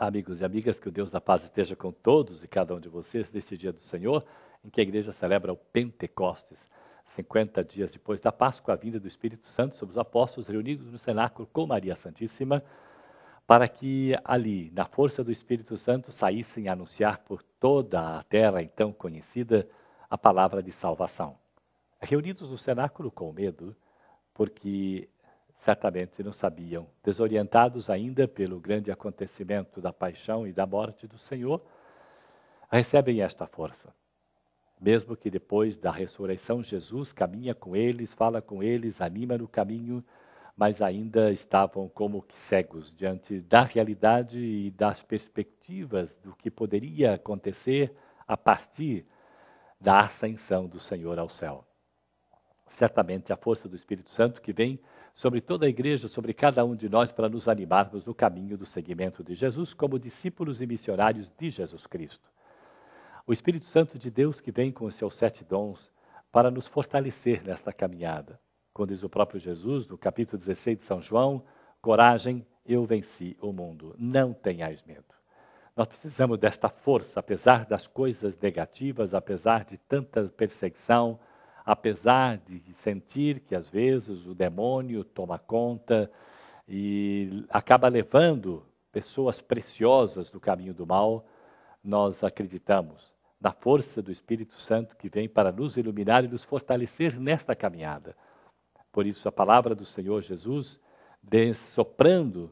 Amigos e amigas, que o Deus da paz esteja com todos e cada um de vocês neste dia do Senhor, em que a igreja celebra o Pentecostes. 50 dias depois da Páscoa, a vinda do Espírito Santo sobre os apóstolos reunidos no cenáculo com Maria Santíssima, para que ali, na força do Espírito Santo, saíssem a anunciar por toda a terra então conhecida a palavra de salvação. Reunidos no cenáculo com medo, porque certamente não sabiam. Desorientados ainda pelo grande acontecimento da paixão e da morte do Senhor, recebem esta força. Mesmo que depois da ressurreição Jesus caminha com eles, fala com eles, anima no caminho, mas ainda estavam como que cegos diante da realidade e das perspectivas do que poderia acontecer a partir da ascensão do Senhor ao céu certamente a força do Espírito Santo que vem sobre toda a igreja, sobre cada um de nós, para nos animarmos no caminho do seguimento de Jesus como discípulos e missionários de Jesus Cristo. O Espírito Santo de Deus que vem com os seus sete dons para nos fortalecer nesta caminhada. Quando diz o próprio Jesus, no capítulo 16 de São João, coragem, eu venci o mundo, não tenhais medo. Nós precisamos desta força, apesar das coisas negativas, apesar de tanta perseguição, apesar de sentir que às vezes o demônio toma conta e acaba levando pessoas preciosas do caminho do mal, nós acreditamos na força do Espírito Santo que vem para nos iluminar e nos fortalecer nesta caminhada. Por isso, a palavra do Senhor Jesus soprando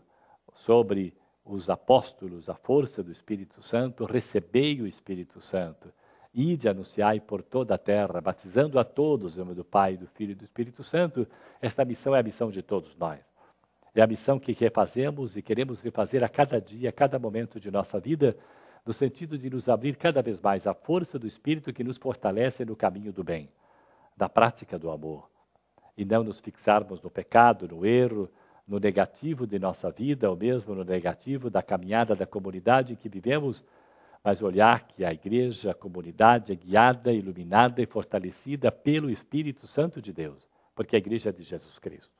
sobre os apóstolos a força do Espírito Santo, recebei o Espírito Santo. Ide anunciai por toda a terra, batizando a todos em nome do Pai, do Filho e do Espírito Santo. Esta missão é a missão de todos nós. É a missão que refazemos e queremos refazer a cada dia, a cada momento de nossa vida, no sentido de nos abrir cada vez mais à força do Espírito que nos fortalece no caminho do bem, da prática do amor, e não nos fixarmos no pecado, no erro, no negativo de nossa vida, ou mesmo no negativo da caminhada da comunidade em que vivemos mas olhar que a igreja, a comunidade é guiada, iluminada e fortalecida pelo Espírito Santo de Deus, porque a igreja é de Jesus Cristo,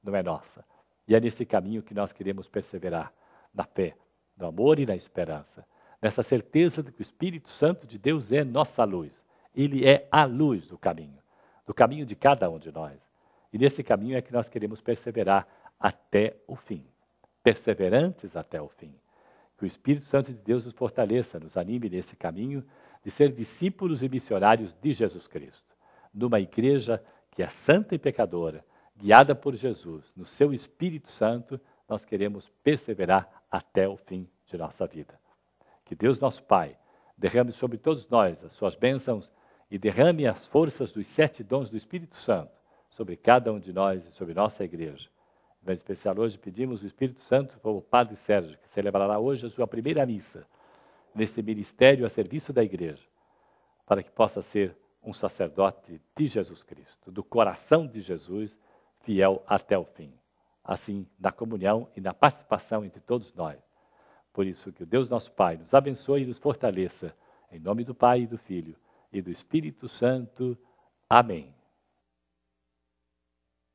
não é nossa. E é nesse caminho que nós queremos perseverar, na fé, no amor e na esperança, nessa certeza de que o Espírito Santo de Deus é nossa luz, ele é a luz do caminho, do caminho de cada um de nós. E nesse caminho é que nós queremos perseverar até o fim, perseverantes até o fim. Que o Espírito Santo de Deus nos fortaleça, nos anime nesse caminho de ser discípulos e missionários de Jesus Cristo, numa igreja que é santa e pecadora, guiada por Jesus, no seu Espírito Santo, nós queremos perseverar até o fim de nossa vida. Que Deus, nosso Pai, derrame sobre todos nós as suas bênçãos e derrame as forças dos sete dons do Espírito Santo sobre cada um de nós e sobre nossa igreja Grande especial, hoje pedimos o Espírito Santo para o Padre Sérgio, que celebrará hoje a sua primeira missa neste ministério a serviço da Igreja, para que possa ser um sacerdote de Jesus Cristo, do coração de Jesus, fiel até o fim. Assim, na comunhão e na participação entre todos nós. Por isso, que o Deus nosso Pai nos abençoe e nos fortaleça. Em nome do Pai, e do Filho e do Espírito Santo. Amém.